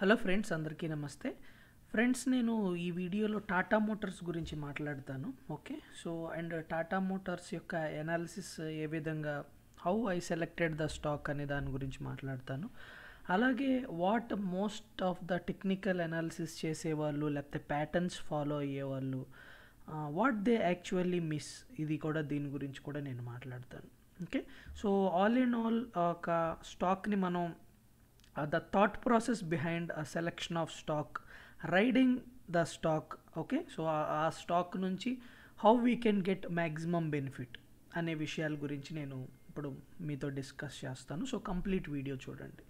Hello friends అందరికీ నమస్తే friends నేను ఈ వీడియోలో టాటా మోటార్స్ గురించి మాట్లాడతాను okay so and Tata Motors యొక్క ఎనాలిసిస్ ఏ విధంగా how I selected the stock అనే దాని గురించి మాట్లాడతాను అలాగే what most of the technical analysis చేసేవాళ్ళు లేకపోతే ప్యాటర్న్స్ ఫాలో అయ్యేవాళ్ళు వాట్ దే యాక్చువల్లీ మిస్ ఇది కూడా దీని గురించి కూడా నేను మాట్లాడతాను okay so all in all ఒక స్టాక్ని మనం the uh, the thought process behind a selection of stock riding the stock okay so uh, ఆ స్టాక్ నుంచి how we can get maximum benefit అనే విషయాల గురించి నేను ఇప్పుడు మీతో డిస్కస్ చేస్తాను సో కంప్లీట్ వీడియో చూడండి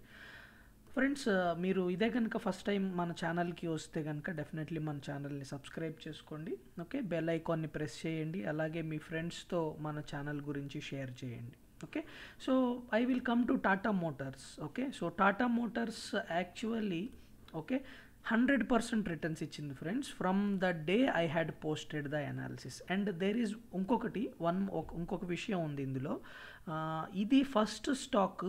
ఫ్రెండ్స్ uh, మీరు ఇదే కనుక ఫస్ట్ టైం మన ఛానల్కి వస్తే కనుక డెఫినెట్లీ మన ఛానల్ని సబ్స్క్రైబ్ చేసుకోండి ఓకే బెల్ ఐకాన్ని ప్రెస్ చేయండి అలాగే మీ ఫ్రెండ్స్తో మన ఛానల్ గురించి షేర్ చేయండి okay so I will come to Tata Motors okay so Tata Motors actually okay hundred percent returns ఇచ్చింది friends from the day I had posted the analysis and there is ఇంకొకటి వన్ ఇంకొక విషయం ఉంది ఇందులో uh, ఇది first stock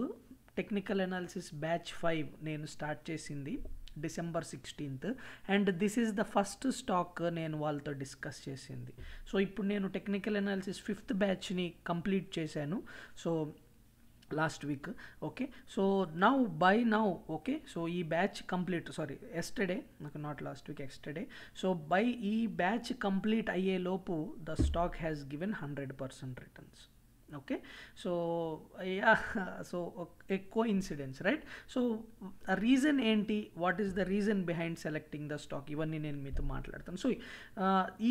technical analysis batch five నేను start చేసింది December sixteenth and this is the first stock నేను వాళ్ళతో డిస్కస్ చేసింది సో ఇప్పుడు నేను టెక్నికల్ అనాలిసిస్ ఫిఫ్త్ బ్యాచ్ని కంప్లీట్ చేశాను so last week okay so now by now okay so ఈ batch complete sorry yesterday నాకు not last week yesterday so by ఈ batch complete అయ్యేలోపు the stock has given hundred percent returns okay so yeah so a coincidence right so a reason ఏంటి what is the reason behind selecting the stock ఇవన్నీ నేను మీతో మాట్లాడతాను so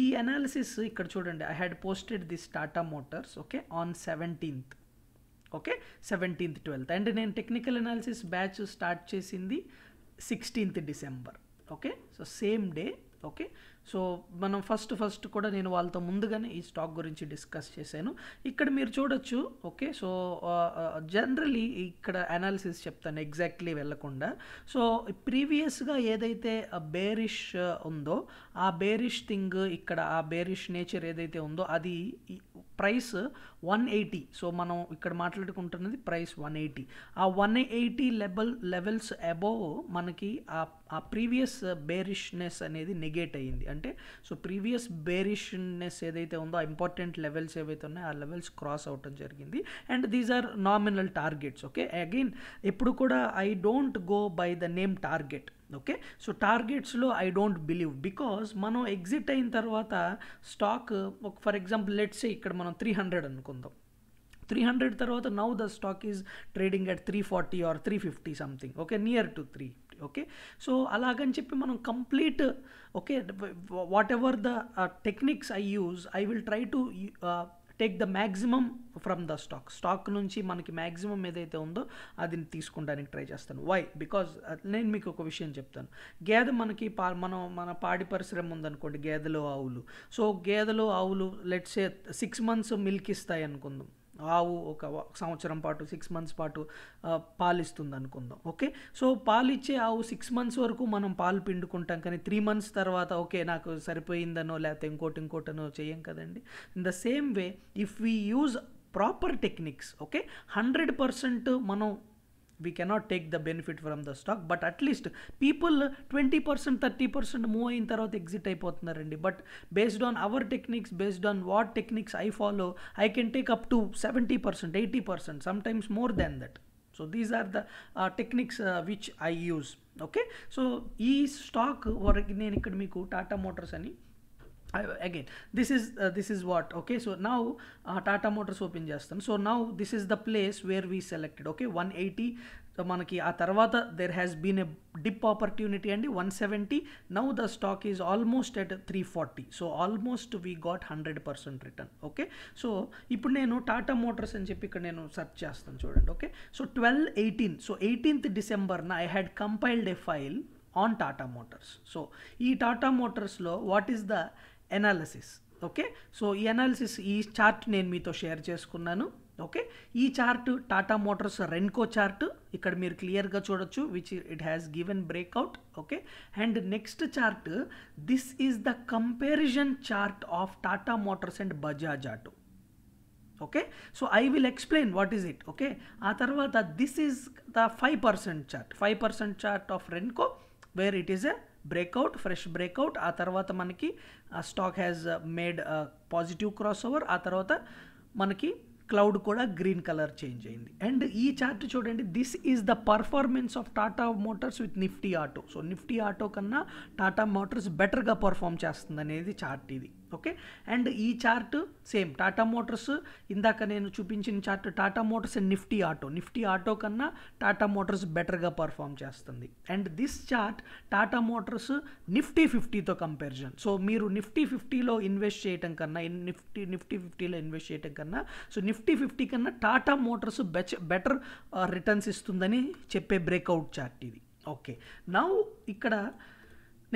ఈ analysis ఇక్కడ చూడండి I had posted this Tata Motors okay on seventeenth okay seventeenth twelfth and నేను technical analysis batch start చేసింది sixteenth December okay so same day okay so మనం ఫస్ట్ ఫస్ట్ కూడా నేను వాళ్ళతో ముందుగానే ఈ స్టాక్ గురించి డిస్కస్ చేశాను ఇక్కడ మీరు చూడొచ్చు ఓకే సో జనరలీ ఇక్కడ అనాలిసిస్ చెప్తాను ఎగ్జాక్ట్లీ వెళ్ళకుండా సో ప్రీవియస్గా ఏదైతే బేరిష్ ఉందో ఆ బేరిష్ థింగ్ ఇక్కడ ఆ బేరిష్ నేచర్ ఏదైతే ఉందో అది ప్రైస్ వన్ ఎయిటీ సో మనం ఇక్కడ మాట్లాడుకుంటున్నది ప్రైస్ వన్ ఎయిటీ ఆ one eighty level levels above మనకి ఆ ప్రీవియస్ బేరిష్నెస్ అనేది నెగేట్ అయ్యింది అంటే సో ప్రీవియస్ బేరిష్నెస్ ఏదైతే ఉందో ఇంపార్టెంట్ లెవెల్స్ ఏవైతే ఉన్నాయో ఆ లెవెల్స్ క్రాస్ అవటం జరిగింది and these are nominal targets okay again ఎప్పుడు కూడా I don't go by the name target okay so టార్గెట్స్లో ఐ డోంట్ బిలీవ్ బికాస్ మనం ఎగ్జిట్ అయిన తర్వాత స్టాక్ ఫర్ ఎగ్జాంపుల్ లెట్సే ఇక్కడ మనం త్రీ హండ్రెడ్ అనుకుందాం త్రీ హండ్రెడ్ తర్వాత now the stock is trading at three forty or three fifty something okay near to three okay so అలాగని చెప్పి మనం complete okay whatever the techniques I use I will try to take the maximum from the stock stock నుంచి మనకి maximum ఏదైతే ఉందో అది తీసుకోవడానికి try చేస్తాను వై బికాజ్ uh, నేను మీకు ఒక విషయం చెప్తాను గేదె మనకి పా మనం మన పాడి పరిశ్రమ ఉందనుకోండి గేదెలు ఆవులు సో గేదెలు ఆవులు లెట్సే సిక్స్ మంత్స్ మిల్క్ ఇస్తాయి అనుకుందాం ఆవు ఒక సంవత్సరం పాటు సిక్స్ మంత్స్ పాటు పాలిస్తుంది అనుకుందాం ఓకే సో పాలు ఇచ్చే ఆవు సిక్స్ మంత్స్ వరకు మనం పాలు పిండుకుంటాం కానీ త్రీ మంత్స్ తర్వాత ఓకే నాకు సరిపోయిందనో లేకపోతే ఇంకోటి ఇంకోటనో చేయం కదండి in the same way if we use proper techniques okay hundred percent మనం cannot take the benefit from the stock but at least people twenty percent thirty percent move అయిన తర్వాత ఎగ్జిట్ అయిపోతున్నారండి but based on our techniques based on what techniques I follow I can take up to seventy percent eighty percent sometimes more than that so these are the techniques which I use okay so ఈ stock వరకు నేను ఇక్కడ మీకు టాటా మోటార్స్ అని again this this is uh, this is what okay so now uh, tata motors open chestam so now this is the place where we selected so మనకి ఆ తర్వాత there has been a dip opportunity అండి one seventy now the stock is almost at three forty so almost we got hundred percent return okay so ఇప్పుడు నేను టాటా మోటార్స్ అని చెప్పి ఇక్కడ నేను సెర్చ్ చేస్తాను చూడండి okay so twelve eighteen so eighteenth డిసెంబర్న I had compiled a file on Tata Motors so ఈ టాటా మోటార్స్లో what is the analysis okay so ఈ ఎనాలిసిస్ ఈ చార్ట్ నేను మీతో షేర్ చేసుకున్నాను ఓకే ఈ chart Tata Motors renko chart ఇక్కడ మీరు క్లియర్గా చూడొచ్చు which it has given breakout okay and next chart this is the comparison chart of Tata Motors and Bajaj Auto okay so I will explain what is it okay ఆ తర్వాత this is the five percent chart five percent chart of renko where it is a breakout fresh breakout ఆ తర్వాత మనకి stock has made positive cross over ఆ తర్వాత మనకి cloud కూడా green colour change అయింది అండ్ ఈ చార్ట్ చూడండి this is the performance of Tata Motors with Nifty auto so Nifty auto కన్నా టాటా మోటార్స్ బెటర్గా పర్ఫామ్ చేస్తుంది అనేది చార్ట్ ఇది ఓకే అండ్ ఈ చార్ట్ సేమ్ టాటా మోటార్స్ ఇందాక నేను చూపించిన chart Tata Motors and Nifty Auto Nifty auto కన్నా టాటా మోటార్స్ బెటర్గా పర్ఫామ్ చేస్తుంది and this chart Tata Motors Nifty ఫిఫ్టీతో కంపారిజన్ సో మీరు నిఫ్టీ ఫిఫ్టీలో ఇన్వెస్ట్ చేయటం కన్నా నిఫ్టీ నిఫ్టీ ఫిఫ్టీలో ఇన్వెస్ట్ చేయటం కన్నా సో నిఫ్టీ ఫిఫ్టీ కన్నా టాటా మోటార్స్ బెచ్ బెటర్ రిటర్న్స్ ఇస్తుందని చెప్పే బ్రేక్అవుట్ చార్ట్ ఇది ఓకే నౌ ఇక్కడ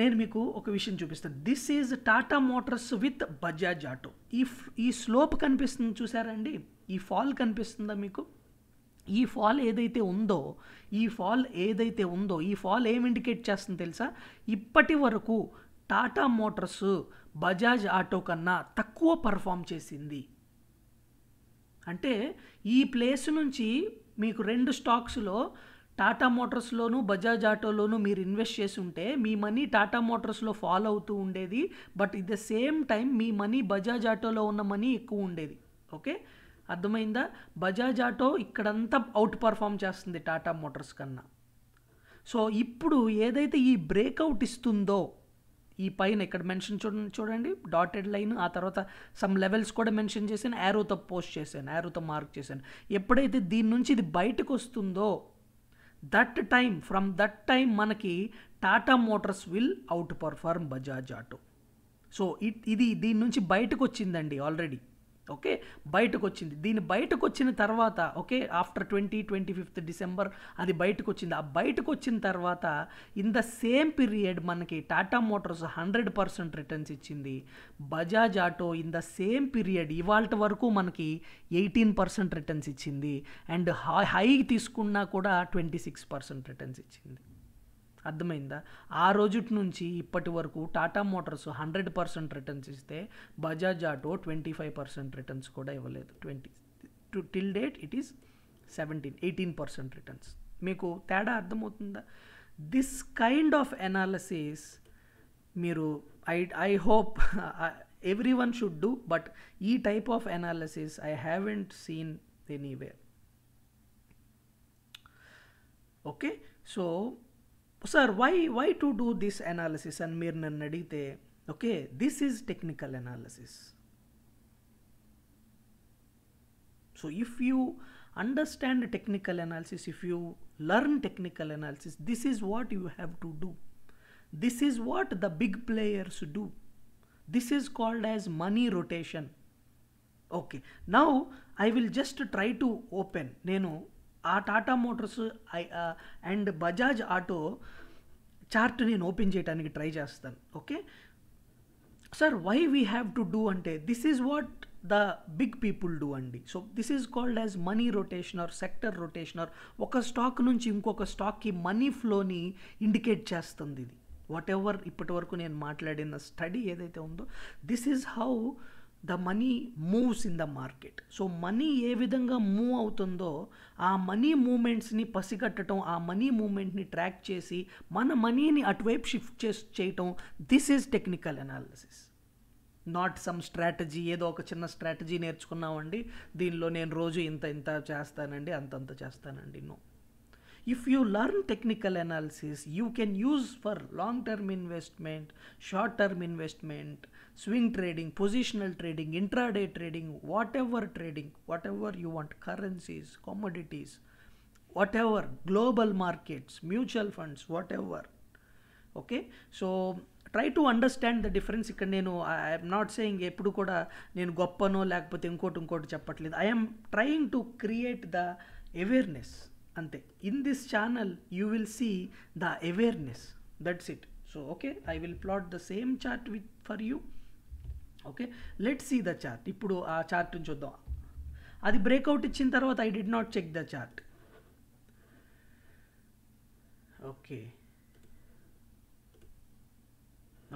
నేను మీకు ఒక విషయం చూపిస్తాను this is Tata Motors with Bajaj Auto ఈ ఈ స్లోప్ కనిపిస్తుంది చూసారండి ఈ ఫాల్ కనిపిస్తుందా మీకు ఈ ఫాల్ ఏదైతే ఉందో ఈ ఫాల్ ఏదైతే ఉందో ఈ ఫాల్ ఏం ఇండికేట్ చేస్తుంది తెలుసా ఇప్పటి వరకు టాటా మోటార్స్ బజాజ్ ఆటో కన్నా తక్కువ పర్ఫామ్ చేసింది అంటే ఈ ప్లేస్ నుంచి మీకు రెండు స్టాక్స్లో టాటా మోటార్స్లోను బజాజ్ ఆటోలోను మీరు ఇన్వెస్ట్ చేసి ఉంటే మీ మనీ టాటా మోటార్స్లో ఫాలో అవుతూ ఉండేది but it the same time మీ మనీ బజాజ్ ఆటోలో ఉన్న మనీ ఎక్కువ ఉండేది ఓకే అర్థమైందా బజాజ్ ఆటో ఇక్కడంతా అవుట్ పర్ఫామ్ చేస్తుంది టాటా మోటార్స్ కన్నా సో ఇప్పుడు ఏదైతే ఈ బ్రేక్అవుట్ ఇస్తుందో ఈ పైన ఇక్కడ మెన్షన్ చూడండి చూడండి డాటెడ్ లైన్ ఆ తర్వాత సమ్ లెవెల్స్ కూడా మెన్షన్ చేశాను యారోతో పోస్ట్ చేశాను యారోతో మార్క్ చేశాను ఎప్పుడైతే దీని నుంచి ఇది బయటకు వస్తుందో that time from that time మనకి Tata Motors will outperform Bajaj Auto so ఇది దీని నుంచి బయటకు వచ్చిందండి ఆల్రెడీ ఓకే బయటకు వచ్చింది దీని బయటకు వచ్చిన తర్వాత okay after twenty twenty fifth December అది బయటకు వచ్చింది ఆ బయటకు వచ్చిన తర్వాత ఇన్ ద సేమ్ పీరియడ్ మనకి Tata Motors hundred percent returns ఇచ్చింది Bajaj Auto in the same period ఇవాళ వరకు మనకి ఎయిటీన్ పర్సెంట్ రిటర్న్స్ ఇచ్చింది అండ్ హై తీసుకున్నా కూడా ట్వంటీ సిక్స్ పర్సెంట్ రిటర్న్స్ ఇచ్చింది అర్థమైందా ఆ రోజు నుంచి ఇప్పటి వరకు Tata Motors hundred percent returns ఇస్తే Bajaj Auto twenty five percent returns కూడా ఇవ్వలేదు twenty two till date it is seventeen eighteen percent returns మీకు తేడా అర్థమవుతుందా దిస్ కైండ్ ఆఫ్ ఎనాలసిస్ మీరు I I hope everyone should do but ఈ type of analysis I haven't seen anywhere okay so Sir, why why to do this analysis and mere nannadite? Okay, this is technical analysis. So if you understand technical analysis, if you learn technical analysis, this is what you have to do. This is what the big players do. This is called as money rotation. Okay, now I will just try to open. You know, ఆ Tata Motors and Bajaj Auto chart నేను open చేయడానికి try చేస్తాను okay sir why we have to do అంటే this is what the big people do అండి so this is called as money rotation or sector rotation or ఒక stock నుంచి ఇంకొక స్టాక్కి money ఫ్లోని indicate చేస్తుంది ఇది వాట్ ఎవర్ ఇప్పటి వరకు నేను మాట్లాడిన స్టడీ ఏదైతే ఉందో this is how the money moves in the market so money ఏ విధంగా మూవ్ అవుతుందో ఆ మనీ మూమెంట్స్ని పసిగట్టడం ఆ మనీ మూమెంట్ని ట్రాక్ చేసి మన మనీని అటువైపు షిఫ్ట్ చేసి చేయటం this is technical analysis not some strategy ఏదో ఒక చిన్న స్ట్రాటజీ నేర్చుకున్నామండి దీనిలో నేను రోజు ఇంత ఇంత చేస్తానండి అంతంత చేస్తానండి no if you learn technical analysis you can use for long term investment short term investment swing trading positional trading intraday trading whatever trading whatever you want currencies commodities whatever global markets mutual funds whatever okay so try to understand the difference ఇక్కడ నేను I'm not saying ఎప్పుడు కూడా నేను గొప్పనో లేకపోతే ఇంకోటి ఇంకోటి చెప్పట్లేదు I'm trying to create the awareness అంతే in this channel you will see the awareness that's it so okay I will plot the same chart with for you okay let see the chart ఇప్పుడు ఆ చార్ట్ని చూద్దాం అది breakout ఇచ్చిన తర్వాత I did not check the chart okay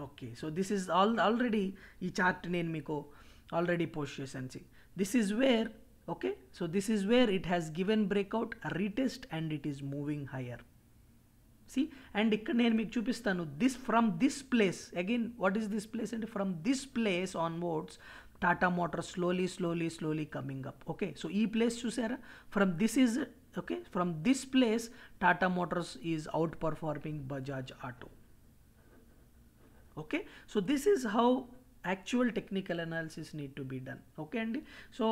okay so this is all already ఈ chart నేను మీకు ఆల్రెడీ పోస్ట్ చేశాను this is where okay so this is where it has given breakout retest and it is moving higher see and ikkada nenu meeku chupistanu this from this place again what is this place and from this place onwards tata Motors slowly slowly slowly coming up okay so E place you chusara from this is okay from this place tata motors is outperforming bajaj auto okay so this is how actual technical analysis need to be done okay అండి so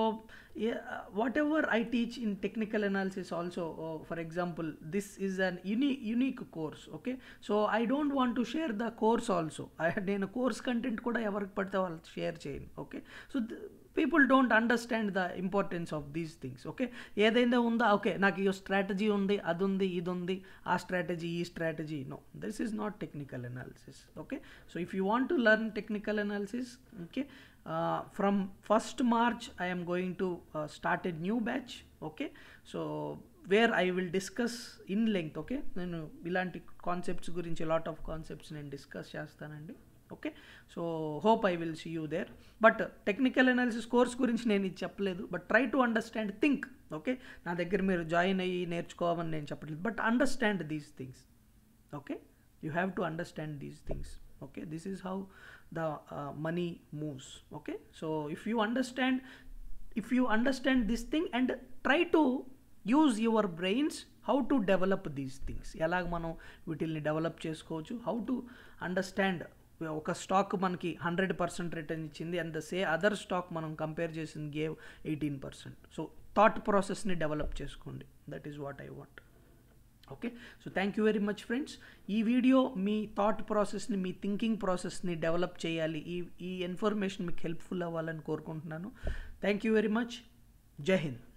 whatever I teach in technical analysis also for example this is an uni unique course okay so I don't want to share the course also నేను course content కూడా ఎవరికి పడితే వాళ్ళు share చేయను okay so people don't understand the importance of these things okay ఏదైనా ఉందా okay నాకు ఈ స్ట్రాటజీ ఉంది అది ఉంది ఇది ఉంది ఆ స్ట్రాటజీ ఈ strategy no this is not technical analysis okay so if you want to learn technical analysis okay from first March I going to start uh, new batch okay so where I will discuss in length okay నేను ఇలాంటి concepts గురించి lot of concepts నేను discuss చేస్తానండి okay so hope I will see you there but technical analysis course గురించి నేను ఇది చెప్పలేదు but try to understand think okay నా దగ్గర మీరు జాయిన్ అయ్యి నేర్చుకోవాలని నేను చెప్పలేదు but understand these things okay you have to understand these things okay this is how the money moves okay so if you understand if you understand this thing and try to use your brains how to develop these things ఎలాగ మనం వీటిల్ని develop చేసుకోవచ్చు how to understand ఒక stock మనకి hundred percent return ఇచ్చింది and the say other stock మనం compare చేసింది gave eighteen percent so thought ప్రాసెస్ని డెవలప్ చేసుకోండి that is what I want okay so thank you very much friends ఈ video మీ thought ప్రాసెస్ని మీ థింకింగ్ ప్రాసెస్ని డెవలప్ చేయాలి ఈ ఈ ఇన్ఫర్మేషన్ మీకు హెల్ప్ఫుల్ అవ్వాలని కోరుకుంటున్నాను థ్యాంక్ యూ వెరీ మచ్ జై హింద్